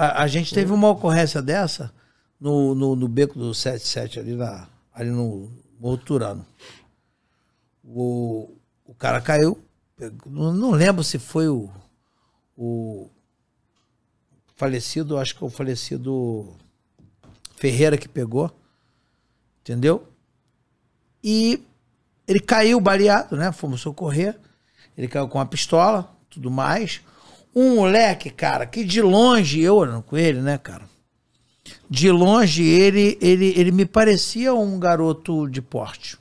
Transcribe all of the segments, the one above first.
A, a gente teve uma ocorrência dessa no, no, no beco do 77 ali, na, ali no Morro O, o cara caiu. Não, não lembro se foi o, o falecido, acho que foi é o falecido Ferreira que pegou, entendeu? E ele caiu baleado, né? Fomos socorrer. Ele caiu com a pistola, tudo mais. Um moleque, cara, que de longe, eu olhando com ele, né, cara? De longe ele, ele, ele me parecia um garoto de porte.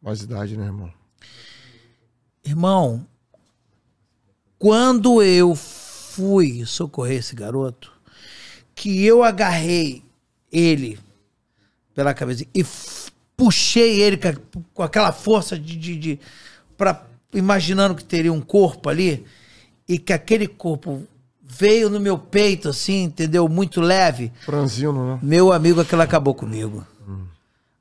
Mais idade, né, irmão? Irmão, quando eu fui socorrer esse garoto, que eu agarrei ele pela cabeça e puxei ele com, aquela força de, de, de pra, imaginando que teria um corpo ali, e que aquele corpo veio no meu peito, assim, entendeu? Muito leve. Franzino, né? Meu amigo, aquilo acabou comigo. Hum.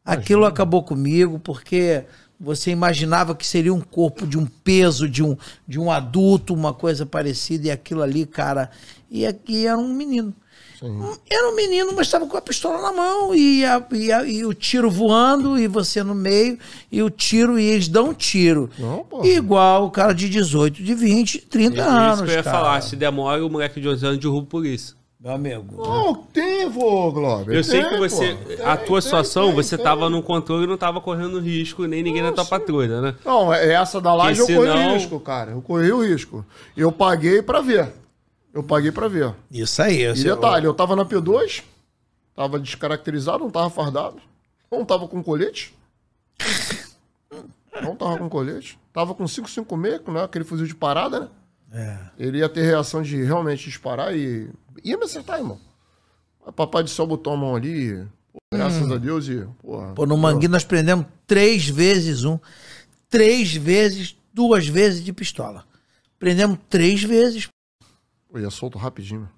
Aquilo Imagina. acabou comigo porque você imaginava que seria um corpo de um peso, de um, de um adulto, uma coisa parecida, e aquilo ali, cara. E aqui era um menino. Sim. Era um menino, mas estava com a pistola na mão e, a, e, a, e, o tiro voando e você no meio e o tiro e eles dão um tiro. Não, Igual o cara de 18, de 20, 30 é anos. Isso que eu ia cara. falar, se demora o moleque de 11 anos derruba a polícia. Meu amigo. Não, tem, vô, Globo. Eu tem, sei que você. Tem, a tua tem, situação, você tava no controle e não tava correndo risco, nem ninguém na tua patrulha, né? Não, é, essa da laje eu corri o risco, cara. Eu corri o risco. Eu paguei pra ver. Eu paguei para ver. Isso aí. E é detalhe, eu... eu tava na P2, tava descaracterizado, não tava fardado, não tava com colete. Não tava com colete. Tava com 5,56, né? Aquele fuzil de parada, né? É. Ele ia ter reação de realmente disparar e ia me acertar, irmão. papai de céu botou a mão ali, pô, graças hum. a Deus e. Porra, pô, no Mangui nós prendemos três vezes um, três vezes, duas vezes de pistola. Prendemos três vezes, Pô, ia é solto rapidinho.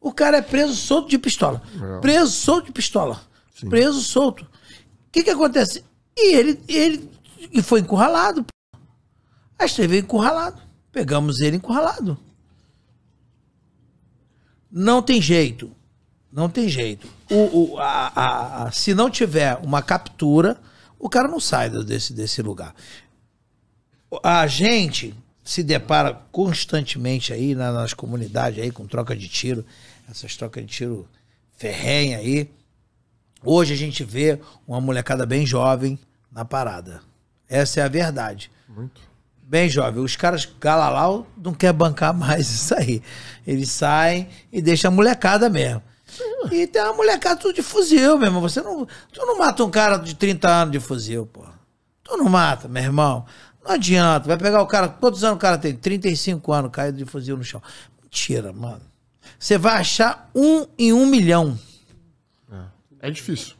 O cara é preso solto de pistola. É. Preso solto de pistola. Sim. Preso solto. O que que acontece? E ele, ele e foi encurralado. A esteve encurralado. Pegamos ele encurralado. Não tem jeito. Não tem jeito. O, o a, a, a, se não tiver uma captura, o cara não sai desse, desse lugar. A gente se depara constantemente aí na, nas comunidades aí com troca de tiro, essas trocas de tiro ferrenha aí. Hoje a gente vê uma molecada bem jovem na parada. Essa é a verdade. Muito. Bem jovem. Os caras galalau não quer bancar mais isso aí. Eles saem e deixam a molecada mesmo. E tem uma molecada tudo de fuzil, meu irmão. Você não, tu não mata um cara de 30 anos de fuzil, pô. Tu não mata, meu irmão. Não adianta, vai pegar o cara, quantos anos o cara tem? 35 anos, caído de fuzil no chão. Mentira, mano. Você vai achar um em um milhão. É, é difícil.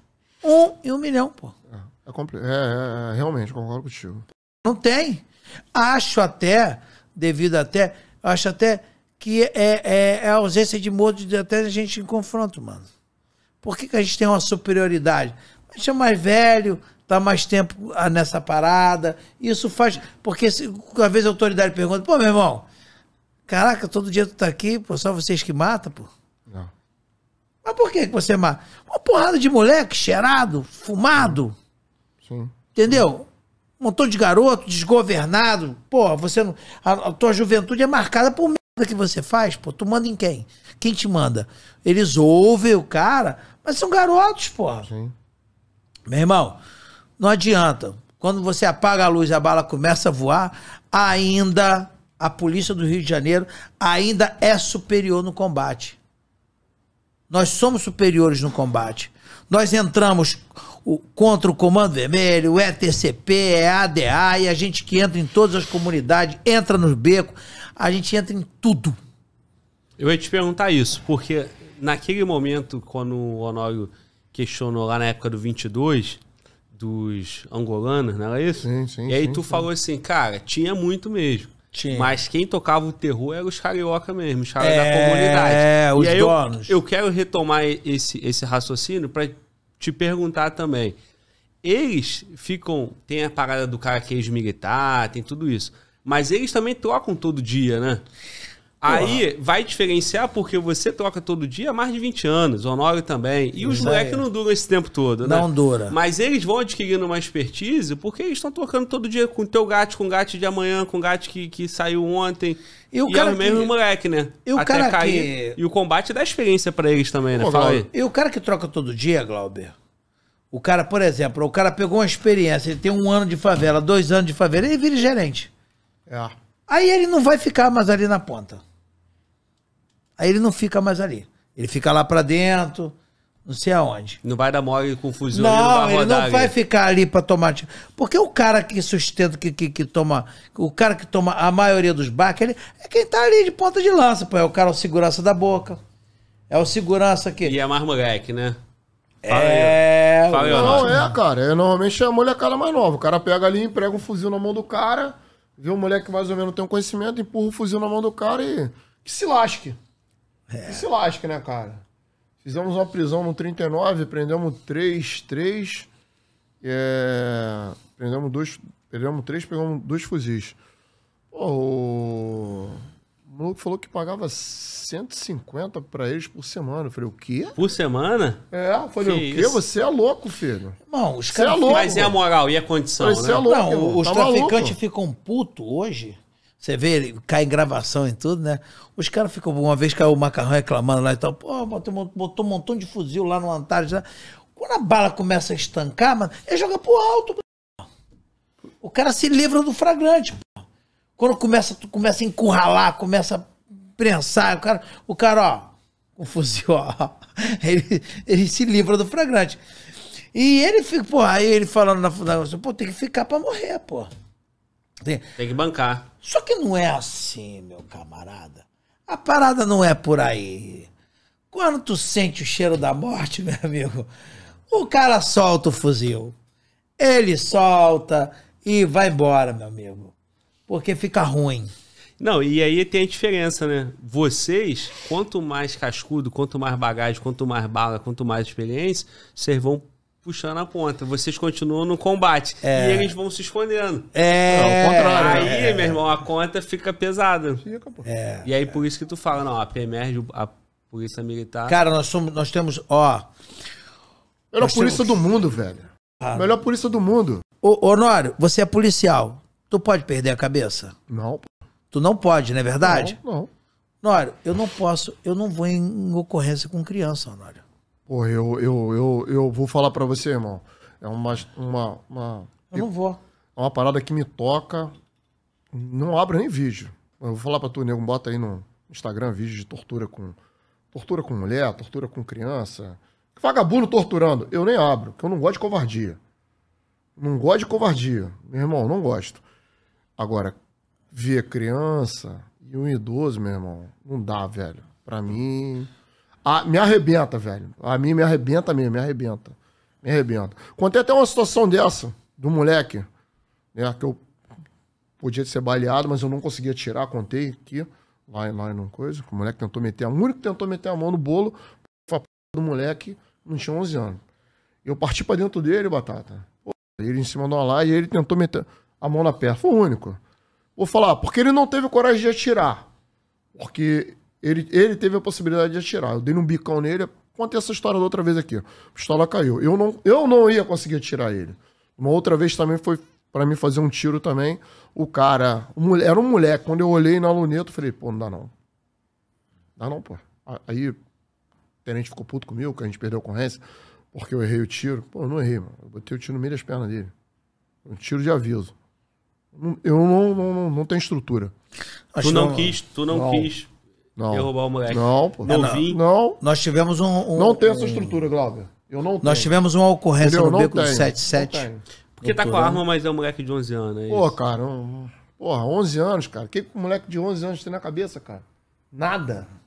Um em um milhão, pô. É, é, é, é, é realmente, concordo contigo. Não tem. Acho até, devido até, acho até que é, é, é a ausência de modo de até a gente em confronto, mano. Por que, que a gente tem uma superioridade? A gente é mais velho, tá mais tempo ah, nessa parada. Isso faz. Porque se, às vezes a autoridade pergunta, pô, meu irmão, caraca, todo dia tu tá aqui, pô, só vocês que matam, pô. Não. Mas por que, que você mata? Uma porrada de moleque, cheirado, fumado. Sim. Entendeu? Um montão de garoto, desgovernado. Pô, você não. A, a, tua juventude é marcada por merda que você faz, pô. Tu manda em quem? Quem te manda? Eles ouvem o cara, mas são garotos, pô. Sim. Meu irmão, não adianta. Quando você apaga a luz e a bala começa a voar, ainda a polícia do Rio de Janeiro ainda é superior no combate. Nós somos superiores no combate. Nós entramos o, contra o Comando Vermelho, o é ETCP, ADA, é e a gente que entra em todas as comunidades, entra nos becos, a gente entra em tudo. Eu ia te perguntar isso, porque naquele momento, quando o Honório questionou lá na época do 22, dos angolanos, não era isso? Sim, sim. E aí sim, tu sim. falou assim, cara, tinha muito mesmo. Tinha. Mas quem tocava o terror era os carioca mesmo, os caras é, da comunidade. É, os e donos. Eu, eu, quero retomar esse, esse raciocínio para te perguntar também. Eles ficam. Tem a parada do cara queijo é militar, tem tudo isso. Mas eles também trocam todo dia, né? Aí vai diferenciar porque você toca todo dia há mais de 20 anos, o Honório também. E os moleques é. não duram esse tempo todo, né? Não dura. Mas eles vão adquirindo uma expertise porque eles estão tocando todo dia com o teu gato, com o gato de amanhã, com o gato que, que saiu ontem. E o e é cara é o mesmo que... moleque, né? E o Até cara cair. Que... E o combate dá experiência para eles também, né? Pô, Fala aí. E o cara que troca todo dia, Glauber? O cara, por exemplo, o cara pegou uma experiência, ele tem um ano de favela, dois anos de favela, ele vira gerente. É. Aí ele não vai ficar mais ali na ponta. Aí ele não fica mais ali. Ele fica lá para dentro, não sei aonde. Não vai dar mole com fuzil, não, ele não, Ele não vai ficar ali para tomar. Porque o cara que sustenta, que, que, que, toma. O cara que toma a maioria dos baques, ele é quem tá ali de ponta de lança, pô. É o cara o segurança da boca. É o segurança que. E é mais moleque, né? É, Fala não, é, cara. Eu normalmente é a molecada mais nova. O cara pega ali, emprega um fuzil na mão do cara, vê o moleque mais ou menos tem um conhecimento, empurra o fuzil na mão do cara e que se lasque. É. E se lasca, né, cara? Fizemos uma prisão no 39, prendemos três, três. É... Prendemos dois. Prendemos três, pegamos dois fuzis. Pô, o... o maluco falou que pagava 150 pra eles por semana. Eu falei, o quê? Por semana? É, eu falei, que o quê? Isso? Você é louco, filho. Irmão, os caras. É louco, mas é a moral e a condição. Falei, é né? é louco, não, os tá traficantes ficam puto hoje você vê, ele cai em gravação e tudo, né? Os caras ficam. Uma vez caiu o macarrão reclamando lá e tal. Pô, botou, botou um montão de fuzil lá no Antares. Né? Quando a bala começa a estancar, mano, ele joga pro alto. Pô. O cara se livra do fragrante. Pô. Quando começa, começa a encurralar, começa a prensar, o cara, o cara ó, com fuzil, ó, ele, ele se livra do fragrante. E ele fica, pô, aí ele falando na fundação, pô, tem que ficar pra morrer, pô. Tem que bancar. Só que não é assim, meu camarada. A parada não é por aí. Quando tu sente o cheiro da morte, meu amigo, o cara solta o fuzil. Ele solta e vai embora, meu amigo. Porque fica ruim. Não, e aí tem a diferença, né? Vocês, quanto mais cascudo, quanto mais bagagem, quanto mais bala, quanto mais experiência, vocês vão puxando a ponta. Vocês continuam no combate. É. E eles vão se escondendo. É. Não, aí, é. meu irmão, a conta fica pesada. Fica, pô. É. E aí, por isso que tu fala, não, a PMR, a Polícia Militar... Cara, nós, somos, nós temos, ó... Melhor polícia temos... do mundo, velho. Ah. Melhor polícia do mundo. Ô, Honório, você é policial. Tu pode perder a cabeça? Não. Tu não pode, não é verdade? Não, não. Honório, eu não posso, eu não vou em ocorrência com criança, Honório. Pô, eu, eu, eu, eu vou falar para você, irmão. É uma, uma, uma. Eu não vou. É uma parada que me toca. Não abro nem vídeo. Eu vou falar pra tu, nego, bota aí no Instagram vídeo de tortura com. Tortura com mulher, tortura com criança. Vagabundo torturando. Eu nem abro, porque eu não gosto de covardia. Não gosto de covardia. Meu irmão, não gosto. Agora, ver criança e um idoso, meu irmão, não dá, velho. Pra mim. Ah, me arrebenta, velho. A mim me arrebenta mesmo, me arrebenta. Me arrebenta. Contei até uma situação dessa, do moleque, né? Que eu podia ser baleado, mas eu não conseguia tirar, contei aqui, lá, lá não coisa. Que o moleque tentou meter O único que tentou meter a mão no bolo foi a do moleque, não tinha 11 anos. Eu parti para dentro dele, Batata. Pô, ele em cima de uma lá e ele tentou meter a mão na perna. Foi o único. Vou falar, porque ele não teve coragem de atirar. Porque ele, ele teve a possibilidade de atirar. Eu dei um bicão nele. Contei essa história da outra vez aqui. A pistola caiu. Eu não, eu não ia conseguir atirar ele. Uma outra vez também foi para mim fazer um tiro também. O cara. Era um moleque. Quando eu olhei na luneta, eu falei, pô, não dá não. Dá não, pô. Aí o tenente ficou puto comigo, que a gente perdeu a ocorrência, porque eu errei o tiro. Pô, eu não errei, mano. Eu botei o tiro no meio das pernas dele. Um tiro de aviso. Eu não, não, não, não tenho estrutura. Acho tu não, não quis, tu não, não, quis não. Derrubar o moleque. Não, pô. É, não, Novinho. não. Nós tivemos um. um- Não tem essa estrutura, Glauber. Eu não tenho. Nós tivemos uma ocorrência Entendeu? no Não beco do tenho, 77. Porque tá com a arma, mas é um moleque de 11 anos. É Pô, cara. um- Porra, 11 anos, cara. O que que um moleque de 11 anos tem na cabeça, cara? Nada.